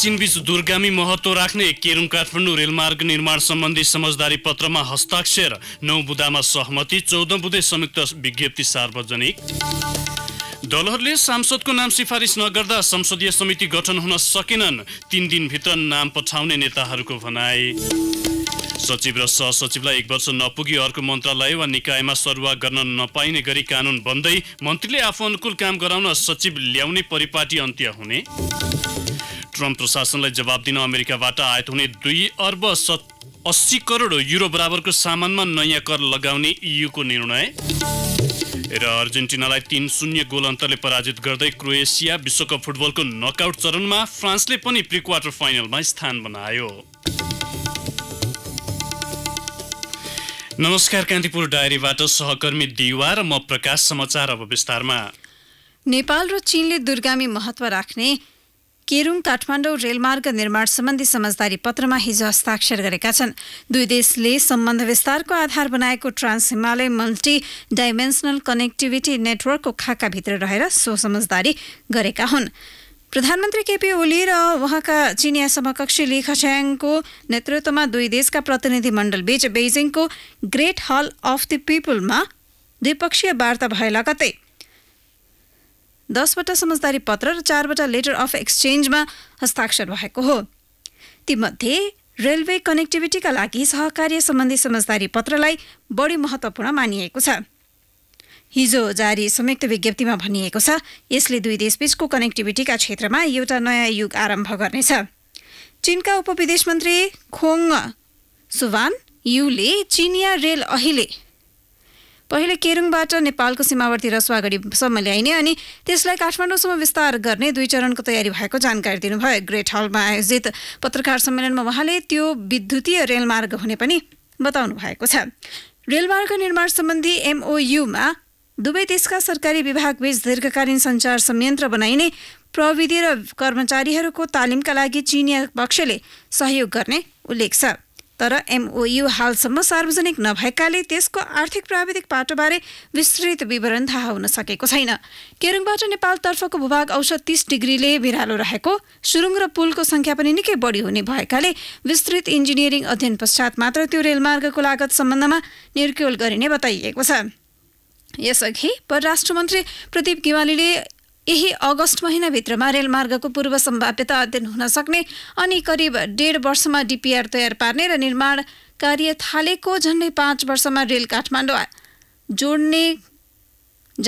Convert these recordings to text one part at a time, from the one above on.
चीनबीच दुर्गामी महत्व राख्ने केरुङ काठमाडौँ रेलमार्ग निर्माण सम्बन्धी समझदारी पत्रमा हस्ताक्षर नौ बुदामा सहमति चौध बुधे संयुक्त विज्ञप्ति सार्वजनिक दलहरूले सांसदको नाम सिफारिस नगर्दा संसदीय समिति गठन हुन सकेनन् तिन दिनभित्र नाम पठाउने नेताहरूको भनाए सचिव र सहसचिवलाई एक वर्ष नपुगी अर्को मन्त्रालय वा निकायमा सरुवा गर्न नपाइने गरी कानुन बन्दै मन्त्रीले आफू अनुकूल काम गराउन सचिव ल्याउने परिपाटी अन्त्य हुने ट्रम्प प्रशासनलाई जवाब दिन अमेरिकाबाट आयात हुने दुई अर्ब अस्सी करोड युरो बराबरको सामानमा नयाँ कर लगाउने युको निर्णय र अर्जेन्टिनालाई तिन शून्य गोल अन्तरले पराजित गर्दै क्रोएसिया विश्वकप फुटबलको नकआउट चरणमा फ्रान्सले पनि प्रि क्वार्टर फाइनलमा स्थान बनायो नमस्कार कान्तिपुर डायरीबाट सहकर्मी दिवा र म प्रकाश समाचार अब विस्तारमा नेपाल र चीनले दुर्गामी महत्त्व राख्ने केरुङ काठमाडौँ रेलमार्ग निर्माण सम्बन्धी समझदारी पत्रमा हिजो हस्ताक्षर गरेका छन् दुई देशले सम्बन्ध विस्तारको आधार बनाएको trans Himalaya multi dimensional connectivity नेटवर्कको खाकाभित्र रहेर सो समझदारी गरेका हुन् प्रधानमन्त्री केपी ओली र उहाँका चिनिया समकक्षी ली खस्याङको नेतृत्वमा दुई देशका प्रतिनिधिमण्डलबीच बेजिङको ग्रेट हल अफ द पिपुलमा द्विपक्षीय वार्ता भए लगतै दसवटा समझदारी पत्र र चारवटा लेटर अफ एक्सचेन्जमा हस्ताक्षर भएको हो तीमध्ये रेलवे कनेक्टिभिटीका लागि सहकार्य सम्बन्धी समझदारी पत्रलाई बढी महत्त्वपूर्ण मानिएको छ हिजो जारी संयुक्त विज्ञप्तिमा भनिएको छ यसले दुई देशबीचको कनेक्टिभिटीका क्षेत्रमा एउटा नयाँ युग आरम्भ गर्नेछ चीनका उपविदेश मन्त्री खोङ सुवान युले चिनिया रेल अहिले पहिले केरुङबाट नेपालको सीमावर्ती रसुवागढीसम्म ल्याइने अनि त्यसलाई काठमाडौँसम्म विस्तार गर्ने दुई चरणको तयारी भएको जानकारी दिनुभयो ग्रेट हलमा आयोजित पत्रकार सम्मेलनमा उहाँले त्यो विद्युतीय रेलमार्ग हुने पनि बताउनु भएको छ रेलमार्ग निर्माण सम्बन्धी एमओयुमा दुवै देशका सरकारी विभागबीच दीर्घकालीन सञ्चार संयन्त्र बनाइने प्रविधि र कर्मचारीहरूको तालिमका लागि चिनिया पक्षले सहयोग गर्ने उल्लेख छ तर एमओयु हालसम्म सार्वजनिक नभएकाले त्यसको आर्थिक प्राविधिक पाटोबारे विस्तृत विवरण थाहा हुन सकेको छैन केरुङबाट नेपालतर्फको भूभाग औसत तीस डिग्रीले भिरालो रहेको सुरुङ र पुलको संख्या पनि निकै बढी हुने भएकाले विस्तृत इन्जिनियरिङ अध्ययन पश्चात मात्र त्यो रेलमार्गको लागत सम्बन्धमा निर्क्योल गरिने बताइएको छ यसअघि परराष्ट्र मन्त्री प्रदीप गिवालीले यही अगस्त महिनाभित्रमा रेलमार्गको पूर्व सम्भाव्यता अध्ययन हुन सक्ने अनि करिब डेढ वर्षमा डिपिआर तयार पार्ने र निर्माण कार्य थालेको झन्डै पाँच वर्षमा रेल काठमाडौँ जोड्ने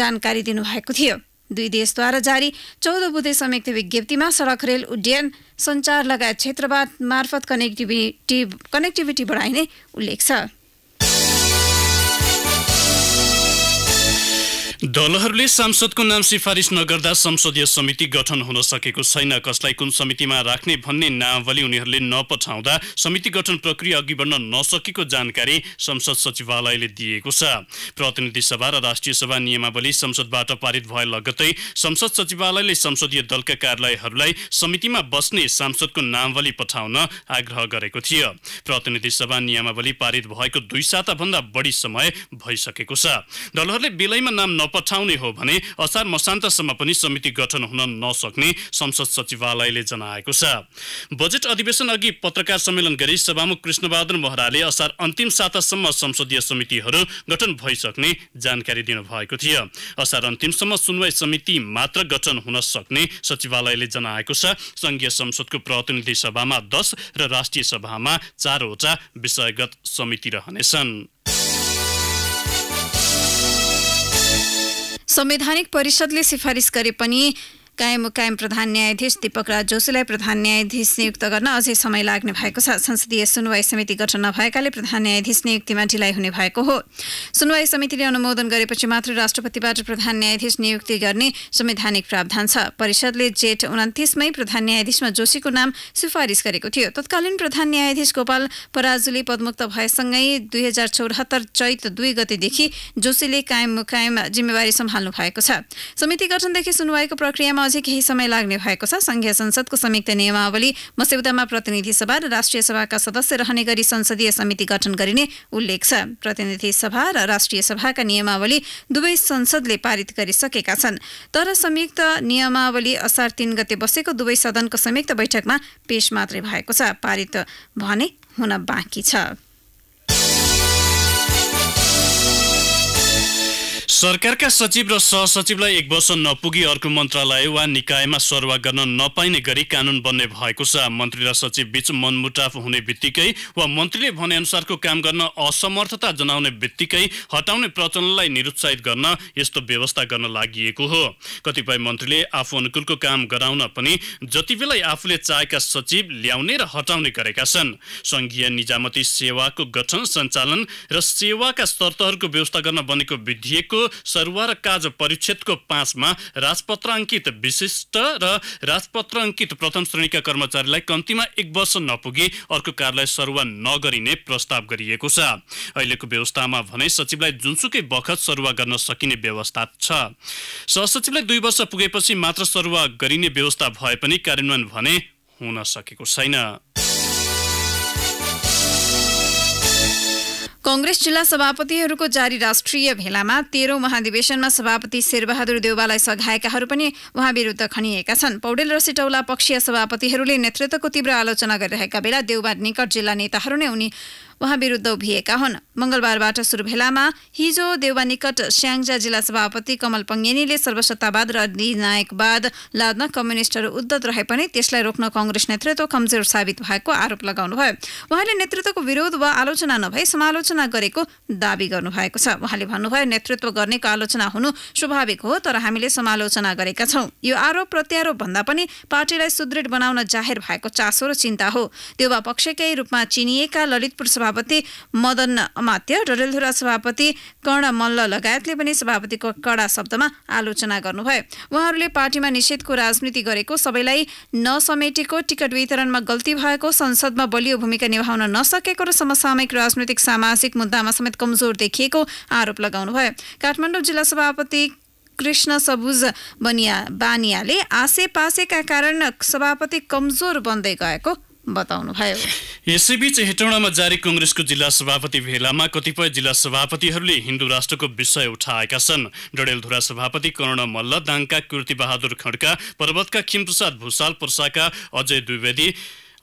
जानकारी दिनुभएको थियो दुई देशद्वारा जारी चौध बुधे संयुक्त विज्ञप्तिमा सडक रेल उड्डयन सञ्चार लगायत क्षेत्रवाद मार्फत कनेक्टिभिटी कनेक्टिभिटी बढाइने उल्लेख छ दलहरूले सांसदको नाम सिफारिस नगर्दा संसदीय समिति गठन हुन सकेको छैन कसलाई कुन समितिमा राख्ने भन्ने नावली उनीहरूले नपठाउँदा समिति गठन प्रक्रिया अघि बढ्न नसकेको जानकारी संसद सचिवालयले दिएको छ प्रतिनिधि सभा र राष्ट्रिय सभा नियमावली संसदबाट पारित भए लगतै संसद सचिवालयले संसदीय दलका कार्यालयहरूलाई समितिमा बस्ने सांसदको नामावली पठाउन आग्रह गरेको थियो प्रतिनिधि सभा नियमावली पारित भएको दुई साताभन्दा बढी समय भइसकेको छ दलहरूले बेलैमा नाम पठाउने हो भने असार मसान्तसम्म पनि समिति गठन हुन नसक्ने संसद सचिवालयले जनाएको छ बजेट अधिवेशन अघि पत्रकार सम्मेलन गरी सभामुख कृष्णबहादुर महराले असार अन्तिम सातासम्म संसदीय समितिहरू गठन भइसक्ने जानकारी दिनुभएको थियो असार अन्तिमसम्म सुनवाई समिति मात्र गठन हुन सक्ने सचिवालयले जनाएको छ सङ्घीय संसदको प्रतिनिधि सभामा दस र राष्ट्रिय सभामा चारवटा विषयगत समिति रहनेछन् संवैधानिक परिषदले सिफारिस गरे पनि कायम कायम प्रधान न्यायाधीश दीपक राज जोशीलाई प्रधान न्यायाधीश नियुक्त गर्न अझै समय लाग्ने भएको छ संसदीय सुनवाई समिति गठन नभएकाले प्रधान न्यायाधीश नियुक्तिमा ढिलाइ हुने भएको हो सुनवाई समितिले अनुमोदन गरेपछि मात्र राष्ट्रपतिबाट प्रधान न्यायाधीश नियुक्ति गर्ने संवैधानिक प्रावधान छ परिषदले जेठ उन्तिसमै प्रधान न्यायाधीशमा जोशीको नाम सिफारिस गरेको थियो तत्कालीन प्रधान न्यायाधीश गोपाल पराजुली पदमुक्त भएसँगै दुई हजार चौरात्तर चैत दुई गतेदेखि जोशीले कायम मुकायम जिम्मेवारी सम्हाल्नु भएको छ समिति गठनदेखि सुनवाईको प्रक्रियामा चाहिँ केही समय लाग्ने भएको छ संघीय संसदको संयुक्त नियमावली मस्यौदामा प्रतिनिधि सभा र राष्ट्रिय सभाका सदस्य रहने गरी संसदीय समिति गठन गरिने उल्लेख छ प्रतिनिधि सभा र राष्ट्रिय सभाका नियमावली दुवै संसदले पारित गरिसकेका छन् तर संयुक्त नियमावली असार तीन गते बसेको दुवै सदनको संयुक्त बैठकमा पेश मात्रै भएको छ पारित भने हुन बाँकी छ सरकारका सचिव र सहसचिवलाई एक वर्ष नपुगी अर्को मन्त्रालय वा निकायमा सरवा गर्न नपाइने गरी कानुन बन्ने भएको छ मन्त्री र सचिव बीच मनमुटाफ हुने बित्तिकै वा मन्त्रीले भनेअनुसारको काम गर्न असमर्थता जनाउने बित्तिकै हटाउने प्रचलनलाई निरुत्साहित गर्न यस्तो व्यवस्था गर्न लागि हो कतिपय मन्त्रीले आफू अनुकूलको काम गराउन पनि जति बेलै आफूले चाहेका सचिव ल्याउने र हटाउने गरेका छन् सङ्घीय निजामती सेवाको गठन सञ्चालन र सेवाका शर्तहरूको व्यवस्था गर्न बनेको विधेयकको सरुवा र काज परिच्छेदको पाँचमा राजपत्राङ्कित विशिष्ट र रा राजपत्राङ्कित प्रथम श्रेणीका कर्मचारीलाई कम्तीमा एक वर्ष नपुगी अर्को कार्यालय सरुवा नगरिने प्रस्ताव गरिएको छ अहिलेको व्यवस्थामा भने सचिवलाई जुनसुकै बखत सरुवा गर्न सकिने व्यवस्था छ सहसचिवलाई दुई वर्ष पुगेपछि मात्र सरुवा गरिने व्यवस्था भए पनि कार्यान्वयन भने हुन सकेको छैन कङ्ग्रेस जिल्ला सभापतिहरूको जारी राष्ट्रिय भेलामा तेह्रौँ महाधिवेशनमा सभापति शेरबहादुर देउवालाई सघाएकाहरू पनि उहाँ विरुद्ध खनिएका छन् पौडेल र सिटौला पक्षीय सभापतिहरूले नेतृत्वको तीव्र आलोचना गरिरहेका बेला देउवा निकट जिल्ला नेताहरू नै उनी उहाँ विरुद्ध उभिएका हुन् मङ्गलबारबाट सुरु भेलामा हिजो देउवा निकट स्याङ्जा जिल्ला सभापति कमल पङ्गेनीले सर्वसत्तावाद र निर्णायकवाद लाद्न कम्युनिस्टहरू उद्धत रहे पनि त्यसलाई रोक्न कङ्ग्रेस नेतृत्व कमजोर साबित भएको आरोप लगाउनु भयो उहाँले नेतृत्वको विरोध वा आलोचना नभई समालोचना गरेको दावी गर्नुभएको छ उहाँले भन्नुभयो नेतृत्व गर्नेको आलोचना हुनु स्वाभाविक हो तर हामीले समालोचना गरेका छौँ यो आरोप प्रत्यारोप भन्दा पनि पार्टीलाई सुदृढ बनाउन जाहेर भएको चासो र चिन्ता हो देउवा पक्षकै रूपमा चिनिएका ललितपुर सभा सभापति मदन अमात्य र रेलधुरा सभापति कर्ण मल्ल लगायतले पनि सभापतिको कडा शब्दमा आलोचना गर्नुभयो उहाँहरूले पार्टीमा निषेधको राजनीति गरेको सबैलाई नसमेटेको टिकट वितरणमा गल्ती भएको संसदमा बलियो भूमिका निभाउन नसकेको र समसामयिक राजनैतिक सामाजिक मुद्दामा समेत कमजोर देखिएको आरोप लगाउनुभयो काठमाडौँ जिल्ला सभापति कृष्ण सबुज बनिया बानियाले आसे पासेका कारण सभापति कमजोर बन्दै गएको बताउनु भयो यसैबीच हेटौँडामा जारी कङ्ग्रेसको जिल्ला सभापति भेलामा कतिपय जिल्ला सभापतिहरूले हिन्दू राष्ट्रको विषय उठाएका छन् डडेलधुरा सभापति कर्ण मल्ल दाङका बहादुर खड्का पर्वतका खिमप्रसाद भूषाल पर्साका अजय द्विवेदी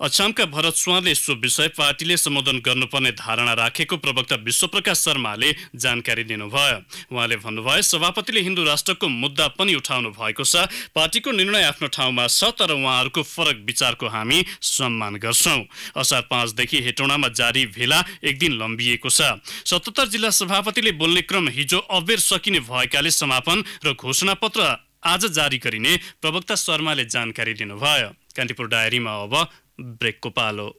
अछामका भरत सुवारले सो विषय पार्टीले सम्बोधन गर्नुपर्ने धारणा राखेको प्रवक्ता विश्वप्रकाश शर्माले जानकारी दिनुभयो उहाँले भन्नुभयो सभापतिले हिन्दू राष्ट्रको मुद्दा पनि उठाउनु भएको छ पार्टीको निर्णय आफ्नो ठाउँमा छ तर उहाँहरूको फरक विचारको हामी सम्मान गर्छौँ असार पाँचदेखि हेटौँडामा जारी भेला एक दिन लम्बिएको छ सतहत्तर जिल्ला सभापतिले बोल्ने क्रम हिजो अबेर सकिने भएकाले समापन र घोषणापत्र आज जारी गरिने प्रवक्ता शर्माले जानकारी दिनुभयो कान्तिपुर डायरीमा अब ब्रेकको पालो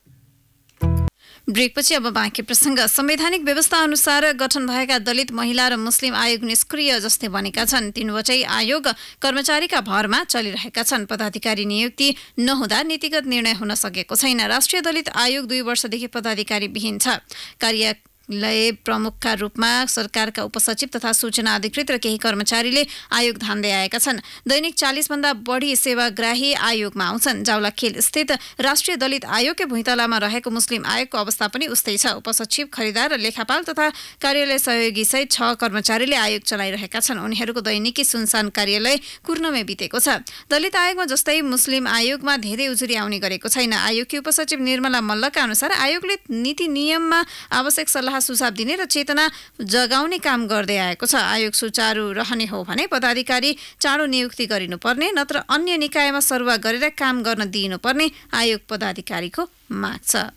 ब्रेकपछि अब बाँकी प्रसङ्ग संवैधानिक व्यवस्था अनुसार गठन भएका दलित महिला र मुस्लिम आयोग निष्क्रिय जस्तै बनेका छन् तीनवटै आयोग कर्मचारीका भरमा चलिरहेका छन् पदाधिकारी नियुक्ति नहुँदा नीतिगत निर्णय हुन सकेको छैन राष्ट्रिय दलित आयोग दुई वर्षदेखि पदाधिकारी विहीन छ कार्यालय प्रमुखका रूपमा सरकारका उपसचिव तथा सूचना अधिकृत र केही कर्मचारीले आयोग धान्दै आएका छन् दैनिक चालिसभन्दा बढी सेवाग्राही आयोगमा आउँछन् जाउलाखेल स्थित राष्ट्रिय दलित आयोगकै भुइँतलामा रहेको मुस्लिम आयोगको अवस्था पनि उस्तै छ उपसचिव खरिदार र लेखापाल तथा कार्यालय सहयोगी सहित छ कर्मचारीले आयोग चलाइरहेका छन् उनीहरूको दैनिकी सुनसान कार्यालय कुर्नमै बितेको छ दलित आयोगमा जस्तै मुस्लिम आयोगमा धेरै उजुरी आउने गरेको छैन आयोगकी उपसचिव निर्मला मल्लका अनुसार आयोगले नीति नियममा आवश्यक सल्लाह सल्लाह सुझाव दिने र चेतना जगाउने काम गर्दै आएको छ आयोग सुचारू रहने हो भने पदाधिकारी चाँडो नियुक्ति गरिनुपर्ने नत्र अन्य निकायमा सरुवा गरेर काम गर्न दिइनुपर्ने आयोग पदाधिकारीको माग छ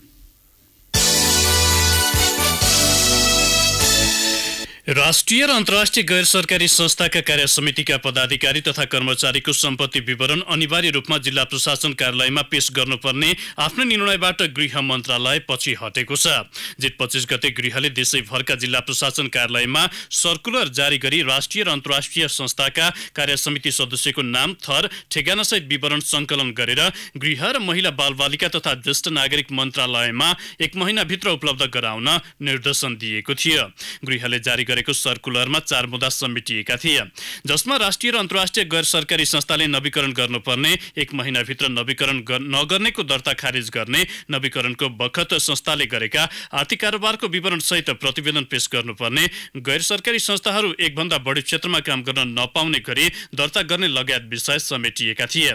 राष्ट्रिय र अन्तर्राष्ट्रिय गैर सरकारी संस्थाका कार्य समितिका पदाधिकारी तथा कर्मचारीको सम्पत्ति विवरण अनिवार्य रूपमा जिल्ला प्रशासन कार्यालयमा पेश गर्नुपर्ने आफ्नो निर्णयबाट गृह मन्त्रालय पछि हटेको छ जेठ पच्चिस गते गृहले देशैभरका जिल्ला प्रशासन कार्यालयमा सर्कुलर जारी गरी राष्ट्रिय र अन्तर्राष्ट्रिय संस्थाका कार्य समिति सदस्यको नाम थर ठेगानासहित विवरण सङ्कलन गरेर गृह र महिला बालबालिका तथा ज्येष्ठ नागरिक मन्त्रालयमा एक महिनाभित्र उपलब्ध गराउन निर्देशन दिएको थियो गृहले जारी गरेको सर्कुलरमा चार मुद्दा समेटिएका थिए जसमा राष्ट्रिय र अन्तर्राष्ट्रिय गैर सरकारी संस्थाले नवीकरण गर्नुपर्ने एक महिनाभित्र नवीकरण नगर्नेको दर्ता खारेज गर्ने नवीकरणको बखत संस्थाले गरेका आर्थिक कारोबारको विवरण सहित प्रतिवेदन पेश गर्नुपर्ने गैर सरकारी संस्थाहरू एकभन्दा बढी क्षेत्रमा काम गर्न नपाउने गरी दर्ता गर्ने लगायत विषय समेटिएका थिए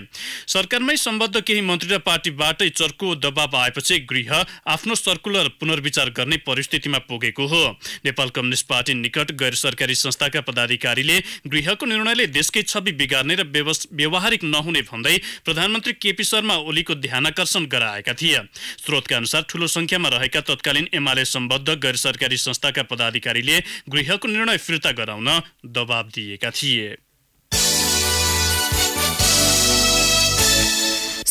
सरकारमै सम्बद्ध केही मन्त्री र पार्टीबाटै चर्को दबाव आएपछि गृह आफ्नो सर्कुलर पुनर्विचार गर्ने परिस्थितिमा पुगेको हो नेपाल कम्युनिस्ट पार्टी निकट गैर सरकारी संस्थाका पदाधिकारीले गृहको निर्णयले देशकै छवि बिगार्ने र व्यवहारिक नहुने भन्दै प्रधानमन्त्री केपी शर्मा ओलीको ध्यानकर्षण गराएका थिए स्रोतका अनुसार ठूलो संख्यामा रहेका तत्कालीन एमाले सम्बद्ध गैर सरकारी संस्थाका पदाधिकारीले गृहको निर्णय फिर्ता गराउन दबाब दिएका थिए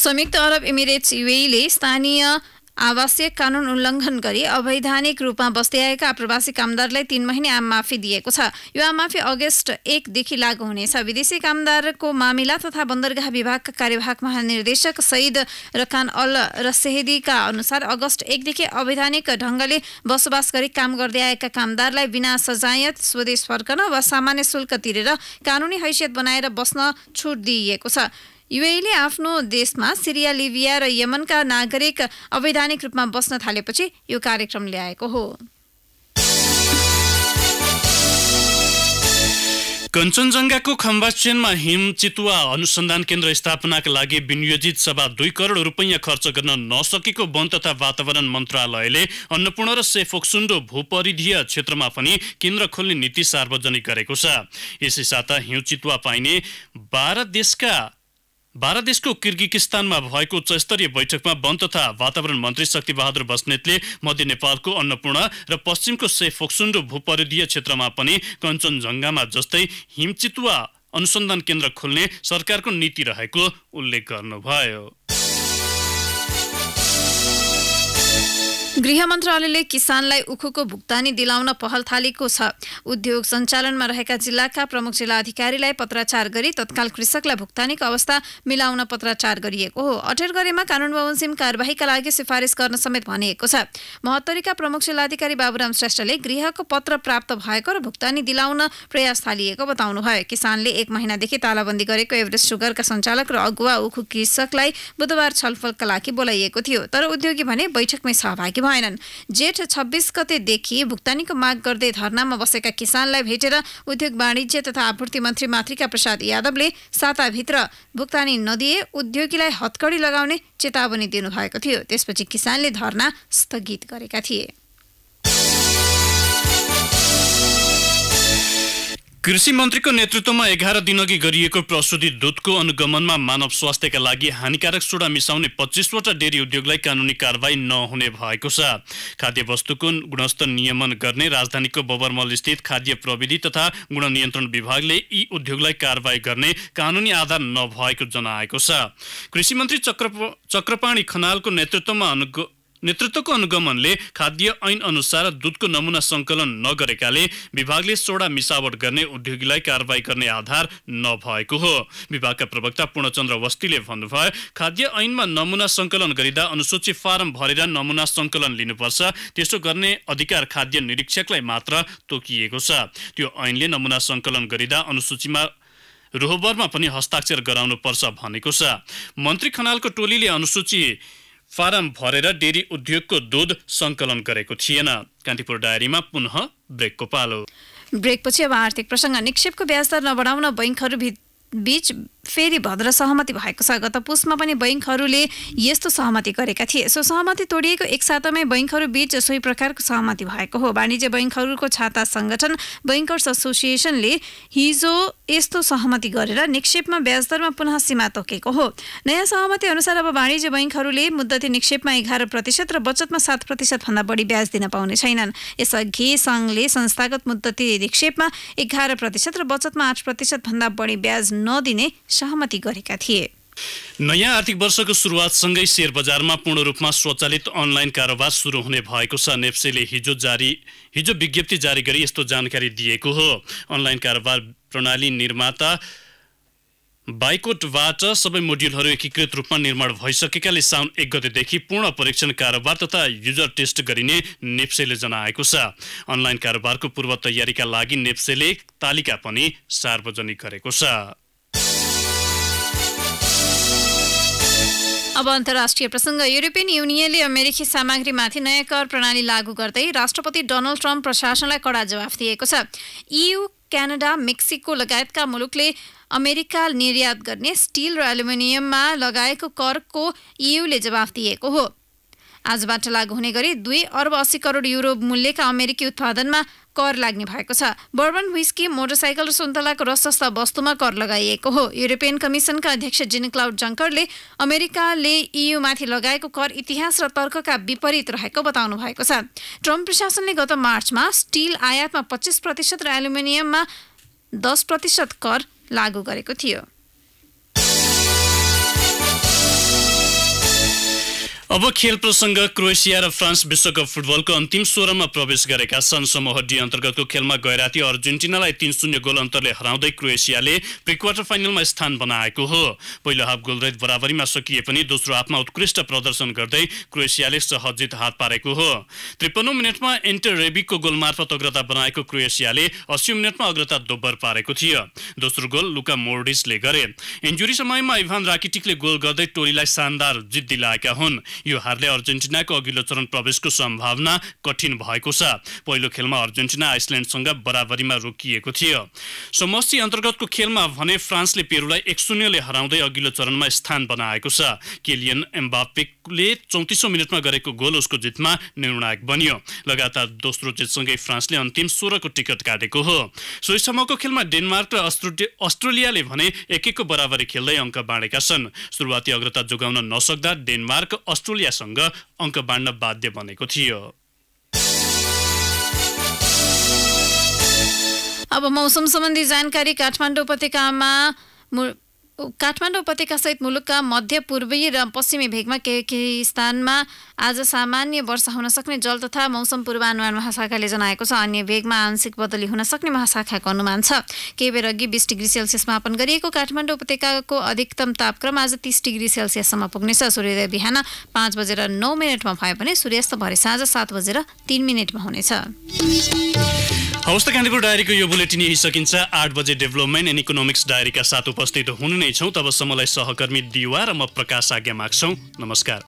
संयुक्त अरब इमिरेट्स युएले स्थानीय आवासीय कानुन उल्लङ्घन गरी अवैधानिक रूपमा बस्दै आएका आप्रवासी कामदारलाई तीन महिने आम माफी दिएको छ यो आम माफी अगस्त एकदेखि लागू हुनेछ विदेशी कामदारको मामिला तथा बन्दरगाह विभागका कार्यवाहक महानिर्देशक सईद रकान अल सेहेदीका अनुसार अगस्त एकदेखि अवैधानिक ढङ्गले बसोबास गरी काम गर्दै आएका कामदारलाई बिना सजायत स्वदेश फर्कन वा सामान्य शुल्क तिरेर कानुनी हैसियत बनाएर बस्न छुट दिइएको छ युएले आफ्नो देशमा सिरिया लिबिया र यमनका नागरिक अवैधानिक रूपमा बस्न थालेपछि यो कार्यक्रम ल्याएको हो कञ्चनजङ्घाको चेनमा हिम चितुवा अनुसन्धान केन्द्र स्थापनाका लागि विनियोजित सभा दुई करोड रुपैयाँ खर्च गर्न नसकेको वन तथा वातावरण मन्त्रालयले अन्नपूर्ण र सेफोक्सुन्डो भूपरिधीय क्षेत्रमा पनि केन्द्र खोल्ने नीति सार्वजनिक गरेको छ यसै साता हिउँ चितुवा पाइने बाह्र देशका भारत देशको किर्गिकिस्तानमा भएको उच्चस्तरीय बैठकमा वन तथा वातावरण मन्त्री शक्तिबहादुर बस्नेतले मध्य नेपालको अन्नपूर्ण र पश्चिमको सेफोक्सुन्डो भूपरिधीय क्षेत्रमा पनि कञ्चनजङ्घामा जस्तै हिमचितुवा अनुसन्धान केन्द्र खोल्ने सरकारको नीति रहेको उल्लेख गर्नुभयो गृह मन्त्रालयले किसानलाई उखुको भुक्तानी दिलाउन पहल थालेको छ उद्योग सञ्चालनमा रहेका जिल्लाका प्रमुख जिल्ला अधिकारीलाई पत्राचार गरी तत्काल कृषकलाई भुक्तानीको अवस्था मिलाउन पत्राचार गरिएको हो अठेर गरेमा कानुन बमोजिम कार्यवाहीका लागि सिफारिस गर्न समेत भनिएको छ महत्तरीका प्रमुख जिल्लाधिकारी बाबुराम श्रेष्ठले गृहको पत्र प्राप्त भएको र भुक्तानी दिलाउन प्रयास थालिएको बताउनुभयो किसानले एक महिनादेखि तालाबन्दी गरेको एभरेस्ट सुगरका सञ्चालक र अगुवा उखु कृषकलाई बुधबार छलफलका लागि बोलाइएको थियो तर उद्योगी भने बैठकमै सहभागी भयो छैनन् जेठ छब्बिस गतेदेखि भुक्तानीको माग गर्दै धरनामा बसेका किसानलाई भेटेर उद्योग वाणिज्य तथा आपूर्ति मन्त्री मातृका प्रसाद यादवले साताभित्र भुक्तानी नदिए उद्योगीलाई हत्कडी लगाउने चेतावनी दिनुभएको थियो त्यसपछि किसानले धरना स्थगित गरेका थिए कृषि मन्त्रीको नेतृत्वमा एघार दिनअघि गरिएको प्रसुति दूधको अनुगमनमा मानव स्वास्थ्यका लागि हानिकारक सोडा मिसाउने पच्चिसवटा डेरी उद्योगलाई कानुनी कारवाही नहुने भएको छ खाद्य वस्तुको गुणस्तर नियमन गर्ने राजधानीको बबरमल स्थित खाद्य प्रविधि तथा गुण नियन्त्रण विभागले यी उद्योगलाई कारवाही गर्ने कानुनी आधार नभएको जनाएको छ कृषि मन्त्री चक्र चक्रपाणी खनालको नेतृत्वमा अनुग नेतृत्वको अनुगमनले खाद्य ऐन अनुसार दुधको नमुना संकलन नगरेकाले विभागले सोडा मिसावट गर्ने उद्योगीलाई कारवाही गर्ने आधार नभएको हो विभागका प्रवक्ता पूर्णचन्द्र वस्तीले भन्नुभयो खाद्य ऐनमा नमुना संकलन गरिँदा अनुसूची फारम भरेर नमुना सङ्कलन लिनुपर्छ त्यसो गर्ने अधिकार खाद्य निरीक्षकलाई मात्र तोकिएको छ त्यो ऐनले नमुना संकलन गरिँदा अनुसूचीमा रोहबरमा पनि हस्ताक्षर गराउनुपर्छ भनेको छ मन्त्री खनालको टोलीले अनुसूची फारम भरेर डेरी उद्योगको दुध सङ्कलन गरेको थिएन कान्तिपुर डायरीमा पुनः ब्रेकको पालो ब्रेकपछि अब आर्थिक प्रसङ्ग निक्षेपको ब्याज दर नबढाउन बैङ्कहरू बीच फेरि भद्र सहमति भएको छ गत पुसमा पनि बैङ्कहरूले यस्तो सहमति गरेका थिए सो सहमति तोडिएको एक सातामै बैङ्कहरू बीच सोही प्रकारको सहमति भएको हो वाणिज्य बैङ्कहरूको छाता सङ्गठन बैङ्कर्स एसोसिएसनले हिजो यस्तो सहमति गरेर निक्षेपमा ब्याजदरमा पुनः सीमा तोकेको हो नयाँ सहमति अनुसार अब वाणिज्य बैङ्कहरूले मुद्दती निक्षेपमा एघार प्रतिशत र बचतमा सात प्रतिशतभन्दा बढी ब्याज दिन पाउने छैनन् यसअघि सङ्घले संस्थागत मुद्दती निक्षेपमा एघार प्रतिशत र बचतमा आठ प्रतिशतभन्दा बढी ब्याज नदिने सहमति गरेका थिए नयाँ आर्थिक वर्षको सुरुवातसँगै शेयर बजारमा पूर्ण रूपमा स्वचालित अनलाइन कारोबार सुरु हुने भएको छ नेप्सेले हिजो जारी हिजो विज्ञप्ति जारी गरी यस्तो जानकारी दिएको हो अनलाइन कारोबार प्रणाली निर्माता बाइकोटबाट सबै मोड्युलहरू एकीकृत रूपमा निर्माण भइसकेकाले साउन एक गतेदेखि पूर्ण परीक्षण कारोबार तथा युजर टेस्ट गरिने नेप्सेले जनाएको छ अनलाइन कारोबारको पूर्व तयारीका लागि नेप्सेले तालिका पनि सार्वजनिक गरेको छ अब अन्तर्राष्ट्रिय प्रसङ्ग युरोपियन युनियनले अमेरिकी सामग्रीमाथि नयाँ कर प्रणाली लागू गर्दै राष्ट्रपति डोनाल्ड ट्रम्प प्रशासनलाई कडा जवाफ दिएको छ इयु क्यानाडा मेक्सिको लगायतका मुलुकले अमेरिका निर्यात गर्ने स्टिल र एल्युमिनियममा लगाएको करको इयुले जवाफ दिएको हो आजबाट लागू हुने गरी दुई अर्ब अस्सी करोड युरो मूल्यका अमेरिकी उत्पादनमा कर लाग्ने भएको छ बर्बन विस्की मोटरसाइकल र सुन्तलाको रस जस्ता वस्तुमा कर लगाइएको हो युरोपियन कमिसनका अध्यक्ष जिन क्लाउड जङ्करले अमेरिकाले इयुमाथि लगाएको कर इतिहास र तर्कका विपरीत रहेको बताउनु भएको छ ट्रम्प प्रशासनले गत मार्चमा स्टिल आयातमा पच्चिस प्रतिशत र एल्युमिनियममा दस प्रतिशत कर लागू गरेको थियो अब खेल प्रसङ्ग क्रोएसिया र फ्रान्स विश्वकप फुटबलको अन्तिम सोह्रमा प्रवेश गरेका छन् समूह डी अन्तर्गतको खेलमा गैराती अर्जेन्टिनालाई तीन शून्य गोल अन्तरले हराउँदै क्रोएसियाले प्रिक्वार्टर फाइनलमा स्थान बनाएको हो पहिलो हाफ गोलरहित बराबरीमा सकिए पनि दोस्रो हाफमा उत्कृष्ट प्रदर्शन गर्दै क्रोएसियाले सहजित हात पारेको हो त्रिपन्नौ मिनटमा एन्टर रेबिकको गोल मार्फत अग्रता बनाएको क्रोएसियाले अस्सी मिनटमा अग्रता दोब्बर पारेको थियो दोस्रो गोल लुका मोर्डिसले गरे इन्जुरी समयमा इभान राकिटिकले गोल गर्दै टोलीलाई शानदार जित दिलाएका हुन् यो हारले अर्जेन्टिनाको अघिल्लो चरण प्रवेशको सम्भावना कठिन भएको छ पहिलो खेलमा अर्जेन्टिना आइसल्यान्डसँग बराबरीमा रोकिएको थियो समष्टि अन्तर्गतको खेलमा भने फ्रान्सले पेरुलाई एक शून्यले हराउँदै अघिल्लो चरणमा स्थान बनाएको छ केलियन एम्बापिक ले चौतिसौँ मिनटमा गरेको गोल उसको जितमा निर्णायक बन्यो लगातार दोस्रो जितसँगै फ्रान्सले अन्तिम सोह्रको टिकट काटेको हो सोहीसम्मको खेलमा डेनमार्क र अस्ट्रेलियाले भने एक एकको बराबरी खेल्दै अङ्क बाँडेका छन् सुरुवाती अग्रता जोगाउन नसक्दा डेनमार्क अस्ट्रेलियासँग अङ्क बाँड्न बाध्य बनेको थियो अब मौसम सम्बन्धी जानकारी काठमाडौँ उपत्यकामा काठमाडौँ सहित मुलुकका मध्य पूर्वी र पश्चिमी भेगमा केही केही स्थानमा आज सामान्य वर्षा हुन सक्ने जल तथा मौसम पूर्वानुमान महाशाखाले जनाएको छ अन्य भेगमा आंशिक बदली हुन सक्ने महाशाखाको अनुमान छ केही बेर अघि बिस डिग्री सेल्सियस मापन गरिएको काठमाडौँ उपत्यकाको अधिकतम तापक्रम आज तिस डिग्री सेल्सियससम्म पुग्नेछ सूर्योदय बिहान पाँच बजेर नौ मिनटमा भए पनि सूर्यास्त भरे साँझ सात बजेर तिन मिनटमा हुनेछ हौस् त कान्तिपुर डायरीको यो बुलेटिन यही सकिन्छ आठ बजे डेभलपमेन्ट एन्ड इकोनोमिक्स डायरीका साथ उपस्थित हुनु नै छौँ तबसम्मलाई सहकर्मी दिवा र म प्रकाश आज्ञा माग्छौँ नमस्कार